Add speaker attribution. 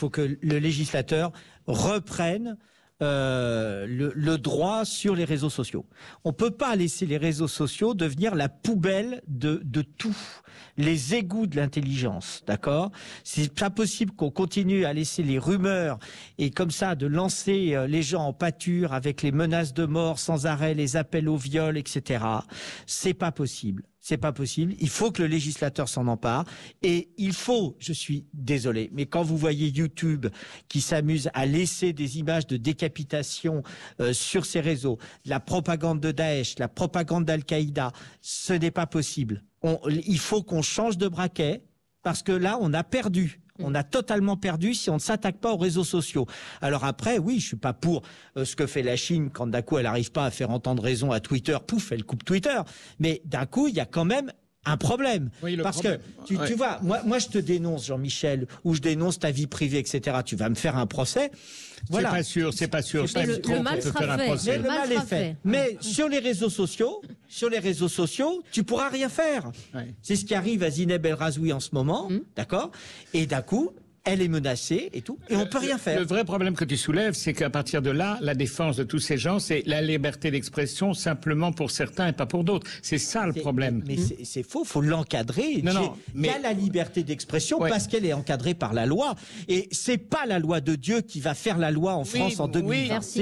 Speaker 1: faut que le législateur reprenne euh, le, droit sur les réseaux sociaux. On ne peut pas laisser les réseaux sociaux devenir la poubelle de, de tout, les égouts de l'intelligence, d'accord C'est pas possible qu'on continue à laisser les rumeurs et comme ça de lancer euh, les gens en pâture avec les menaces de mort sans arrêt, les appels au viol, etc. C'est pas possible. C'est pas possible. Il faut que le législateur s'en empare. Et il faut, je suis désolé, mais quand vous voyez YouTube qui s'amuse à laisser des images de décapitation euh, sur ses réseaux, la propagande de Daesh, la propagande d'Al-Qaïda, ce n'est pas possible. il faut qu'on change de braquet parce que là, on a perdu. On a totalement perdu si on ne s'attaque pas aux réseaux sociaux. Alors après, oui, je suis pas pour euh, ce que fait la Chine quand d'un coup elle n'arrive pas à faire entendre raison à Twitter, pouf, elle coupe Twitter. Mais d'un coup, il y a quand même un problème. Parce que tu, vois, moi, moi je te dénonce, Jean-Michel, ou je dénonce ta vie privée, etc. Tu vas me faire un procès. Voilà. C'est pas sûr, c'est pas sûr. le, mal sera fait. est fait. Mais sur les réseaux sociaux, sur les réseaux sociaux, tu pourras rien faire. C'est ce qui arrive à Zineb El Razoui en ce moment, hum. d'accord Et d'un coup, elle est menacée et tout, et on peut rien faire. Le vrai problème que tu soulèves, c'est qu'à partir de là, la défense de tous ces gens, c'est la liberté d'expression simplement pour certains et pas pour d'autres. C'est ça le problème. Mais hmm. c'est faux, faut l'encadrer. Non, non, mais... Il y a la liberté d'expression parce qu'elle est encadrée par la loi, et c'est pas la loi de Dieu qui va faire la loi en France en 2020.